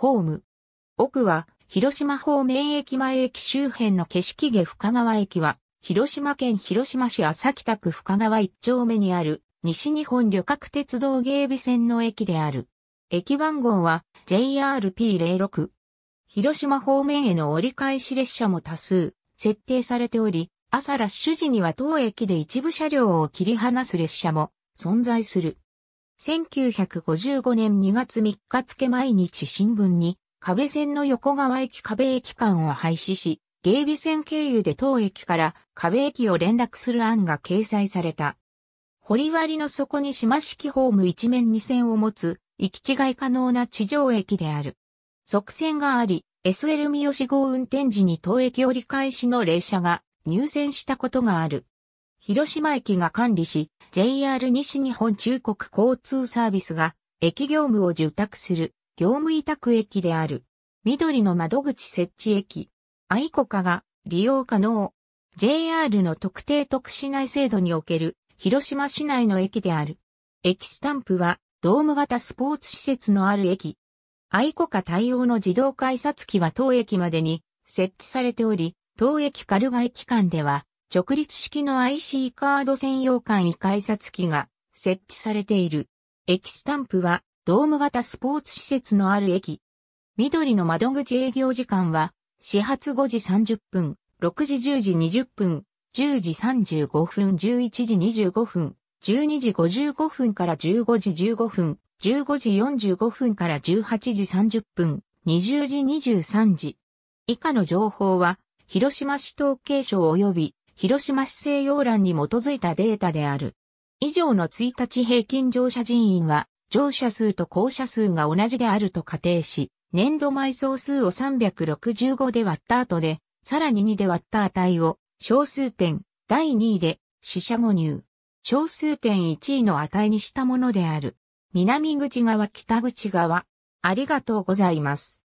ホーム。奥は、広島方面駅前駅周辺の景色下深川駅は、広島県広島市浅北区深川一丁目にある、西日本旅客鉄道芸備線の駅である。駅番号は JRP06。広島方面への折り返し列車も多数設定されており、朝ラッシュ時には当駅で一部車両を切り離す列車も存在する。1955年2月3日付毎日新聞に、壁線の横川駅壁駅間を廃止し、芸備線経由で当駅から壁駅を連絡する案が掲載された。堀割の底に島式ホーム一面二線を持つ、行き違い可能な地上駅である。側線があり、SL 三好号運転時に当駅折り返しの列車が入線したことがある。広島駅が管理し、JR 西日本中国交通サービスが、駅業務を受託する、業務委託駅である。緑の窓口設置駅。愛国家が利用可能。JR の特定特市内制度における広島市内の駅である。駅スタンプはドーム型スポーツ施設のある駅。愛国家対応の自動改札機は当駅までに設置されており、当駅カルガ駅間では直立式の IC カード専用簡易改札機が設置されている。駅スタンプはドーム型スポーツ施設のある駅。緑の窓口営業時間は始発5時30分、6時10時20分、10時35分、11時25分、12時55分から15時15分、15時45分から18時30分、20時23時。以下の情報は、広島市統計省及び広島市西洋欄に基づいたデータである。以上の1日平均乗車人員は、乗車数と降車数が同じであると仮定し、年度埋葬数を365で割った後で、さらに2で割った値を、小数点第2位で、死者誤入。小数点1位の値にしたものである。南口側北口側。ありがとうございます。